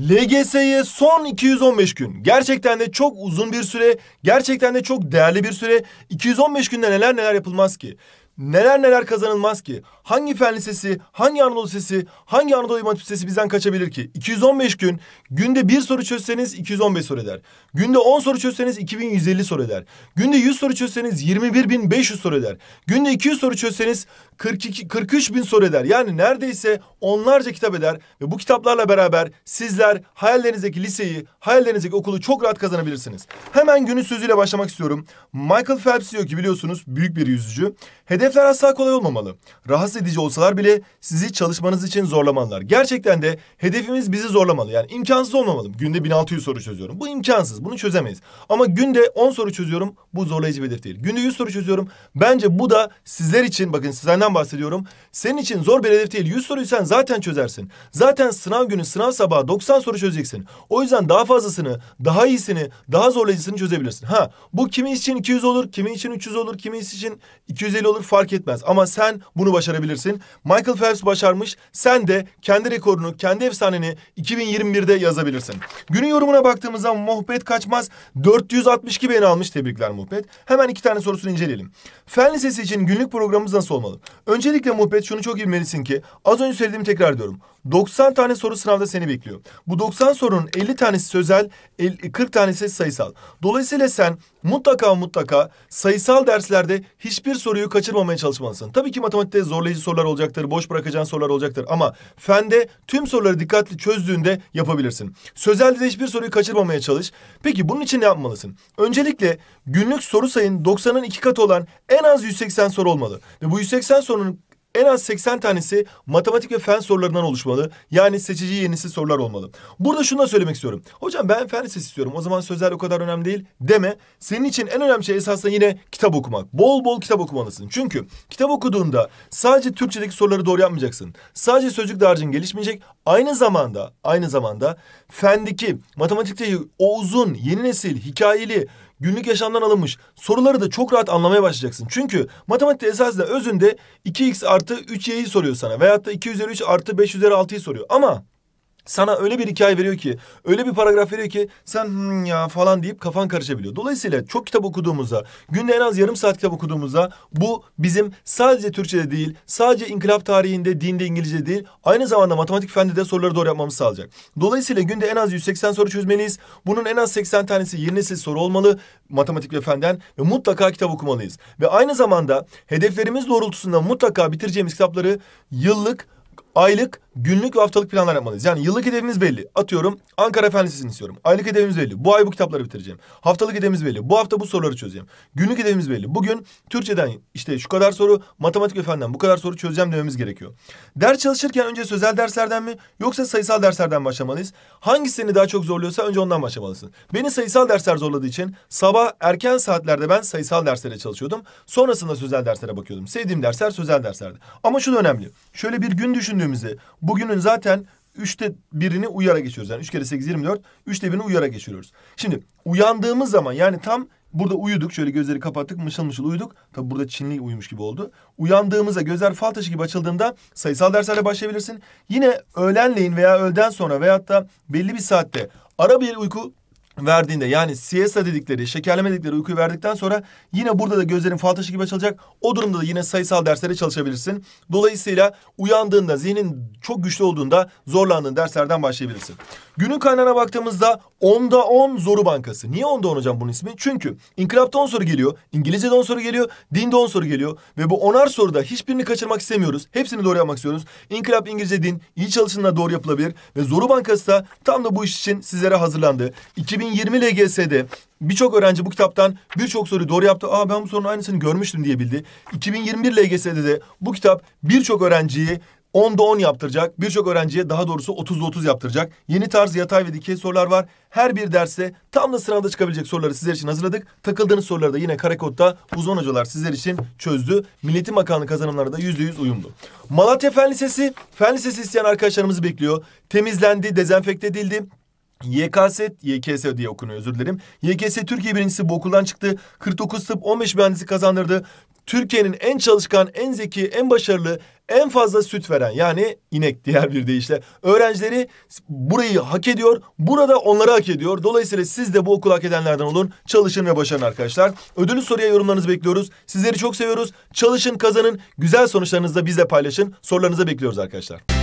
LGS'ye son 215 gün. Gerçekten de çok uzun bir süre, gerçekten de çok değerli bir süre. 215 günde neler neler yapılmaz ki neler neler kazanılmaz ki? Hangi fen lisesi, hangi Anadolu Lisesi, hangi Anadolu İmam Hatip Lisesi bizden kaçabilir ki? 215 gün, günde bir soru çözseniz 215 soru eder. Günde 10 soru çözseniz 2150 soru eder. Günde 100 soru çözseniz 21500 soru eder. Günde 200 soru çözseniz 42 soru eder. Yani neredeyse onlarca kitap eder ve bu kitaplarla beraber sizler hayallerinizdeki liseyi, hayallerinizdeki okulu çok rahat kazanabilirsiniz. Hemen günün sözüyle başlamak istiyorum. Michael Phelps diyor ki biliyorsunuz büyük bir yüzücü. Hedef Hedefler asla kolay olmamalı. Rahatsız edici olsalar bile sizi çalışmanız için zorlamalılar. Gerçekten de hedefimiz bizi zorlamalı. Yani imkansız olmamalı. Günde 1600 soru çözüyorum. Bu imkansız. Bunu çözemeyiz. Ama günde 10 soru çözüyorum. Bu zorlayıcı bir hedef değil. Günde 100 soru çözüyorum. Bence bu da sizler için bakın sizden bahsediyorum. Senin için zor bir hedef değil. 100 soruyu sen zaten çözersin. Zaten sınav günü, sınav sabahı 90 soru çözeceksin. O yüzden daha fazlasını, daha iyisini, daha zorlayıcısını çözebilirsin. Ha bu kimi için 200 olur, kimi için 300 olur, kimi için 250 olur fark etmez. Ama sen bunu başarabilirsin. Michael Phelps başarmış. Sen de kendi rekorunu, kendi efsaneni 2021'de yazabilirsin. Günün yorumuna baktığımızda Muhbet Kaçmaz 462 beğeni almış. Tebrikler Muhbet. Hemen iki tane sorusunu inceleyelim. Fen Lisesi için günlük programımız nasıl olmalı? Öncelikle Muhbet şunu çok bilmelisin ki az önce söylediğimi tekrar ediyorum. 90 tane soru sınavda seni bekliyor. Bu 90 sorunun 50 tanesi sözel, 40 tanesi sayısal. Dolayısıyla sen mutlaka mutlaka sayısal derslerde hiçbir soruyu kaçırmamaya çalışmalısın. Tabii ki matematikte zorlayıcı sorular olacaktır, boş bırakacağın sorular olacaktır ama fende tüm soruları dikkatli çözdüğünde yapabilirsin. Sözelde de hiçbir soruyu kaçırmamaya çalış. Peki bunun için ne yapmalısın? Öncelikle günlük soru sayın 90'ın iki katı olan en az 180 soru olmalı. Ve bu 180 sorunun en az 80 tanesi matematik ve fen sorularından oluşmalı. Yani seçici yenisi sorular olmalı. Burada şunu da söylemek istiyorum. Hocam ben fen lisesi istiyorum. O zaman sözler o kadar önemli değil deme. Senin için en önemli şey esasında yine kitap okumak. Bol bol kitap okumalısın. Çünkü kitap okuduğunda sadece Türkçedeki soruları doğru yapmayacaksın. Sadece sözcük dağarcığın gelişmeyecek. Aynı zamanda aynı zamanda fendeki matematikteki o uzun yeni nesil hikayeli günlük yaşamdan alınmış soruları da çok rahat anlamaya başlayacaksın. Çünkü matematik esasında özünde 2x artı 3y'yi soruyor sana veyahut da 2 üzeri 3 artı 5 üzeri 6'yı soruyor. Ama sana öyle bir hikaye veriyor ki, öyle bir paragraf veriyor ki sen hmm ya falan deyip kafan karışabiliyor. Dolayısıyla çok kitap okuduğumuzda, günde en az yarım saat kitap okuduğumuzda bu bizim sadece Türkçe'de değil, sadece inkılap tarihinde, dinde İngilizce değil, aynı zamanda matematik fende de soruları doğru yapmamızı sağlayacak. Dolayısıyla günde en az 180 soru çözmeliyiz. Bunun en az 80 tanesi yeni nesil soru olmalı matematik ve fenden ve mutlaka kitap okumalıyız. Ve aynı zamanda hedeflerimiz doğrultusunda mutlaka bitireceğimiz kitapları yıllık, aylık günlük ve haftalık planlar yapmalıyız. Yani yıllık hedefimiz belli. Atıyorum Ankara Fen Lisesi'ni istiyorum. Aylık hedefimiz belli. Bu ay bu kitapları bitireceğim. Haftalık hedefimiz belli. Bu hafta bu soruları çözeceğim. Günlük hedefimiz belli. Bugün Türkçeden işte şu kadar soru, matematik ve bu kadar soru çözeceğim dememiz gerekiyor. Ders çalışırken önce sözel derslerden mi yoksa sayısal derslerden başlamalıyız? Hangisi seni daha çok zorluyorsa önce ondan başlamalısın. Beni sayısal dersler zorladığı için sabah erken saatlerde ben sayısal derslere çalışıyordum. Sonrasında sözel derslere bakıyordum. Sevdiğim dersler sözel derslerdi. Ama şu da önemli. Şöyle bir gün düşündüğümüzde Bugünün zaten üçte birini uyara geçiyoruz. Yani üç kere sekiz yirmi dört. Üçte birini uyara geçiriyoruz. Şimdi uyandığımız zaman yani tam burada uyuduk. Şöyle gözleri kapattık. Mışıl mışıl uyuduk. Tabi burada Çinli uyumuş gibi oldu. Uyandığımızda gözler fal taşı gibi açıldığında sayısal derslerle başlayabilirsin. Yine öğlenleyin veya öğleden sonra veyahut da belli bir saatte ara bir uyku verdiğinde yani siesta dedikleri, şekerleme dedikleri uykuyu verdikten sonra yine burada da gözlerin fal taşı gibi açılacak. O durumda da yine sayısal derslere çalışabilirsin. Dolayısıyla uyandığında, zihnin çok güçlü olduğunda zorlandığın derslerden başlayabilirsin. Günün kaynağına baktığımızda onda on zoru bankası. Niye onda on hocam bunun ismi? Çünkü inkılapta 10 soru geliyor, İngilizce'de 10 soru geliyor, dinde 10 soru geliyor. Ve bu onar soruda hiçbirini kaçırmak istemiyoruz. Hepsini doğru yapmak istiyoruz. İnkılap, İngilizce, din iyi çalışınla doğru yapılabilir. Ve zoru bankası da tam da bu iş için sizlere hazırlandı. 2000 2020 LGS'de birçok öğrenci bu kitaptan birçok soruyu doğru yaptı. Aa ben bu sorunun aynısını görmüştüm diyebildi. 2021 LGS'de de bu kitap birçok öğrenciyi 10'da 10 yaptıracak. Birçok öğrenciye daha doğrusu 30'da 30 yaptıracak. Yeni tarz yatay ve dikey sorular var. Her bir derste tam da sınavda çıkabilecek soruları sizler için hazırladık. Takıldığınız soruları da yine Karakod'da uzman hocalar sizler için çözdü. Milletin Bakanlığı kazanımları da %100 uyumlu. Malatya Fen Lisesi, Fen Lisesi isteyen arkadaşlarımızı bekliyor. Temizlendi, dezenfekte edildi. YKS, YKS diye okunuyor özür dilerim. YKS Türkiye birincisi bu okuldan çıktı. 49 tıp 15 mühendisi kazandırdı. Türkiye'nin en çalışkan, en zeki, en başarılı, en fazla süt veren yani inek diğer bir deyişle öğrencileri burayı hak ediyor. Burada onları hak ediyor. Dolayısıyla siz de bu okul hak edenlerden olun. Çalışın ve başarın arkadaşlar. Ödülü soruya yorumlarınızı bekliyoruz. Sizleri çok seviyoruz. Çalışın, kazanın. Güzel sonuçlarınızı da bizle paylaşın. Sorularınızı bekliyoruz arkadaşlar.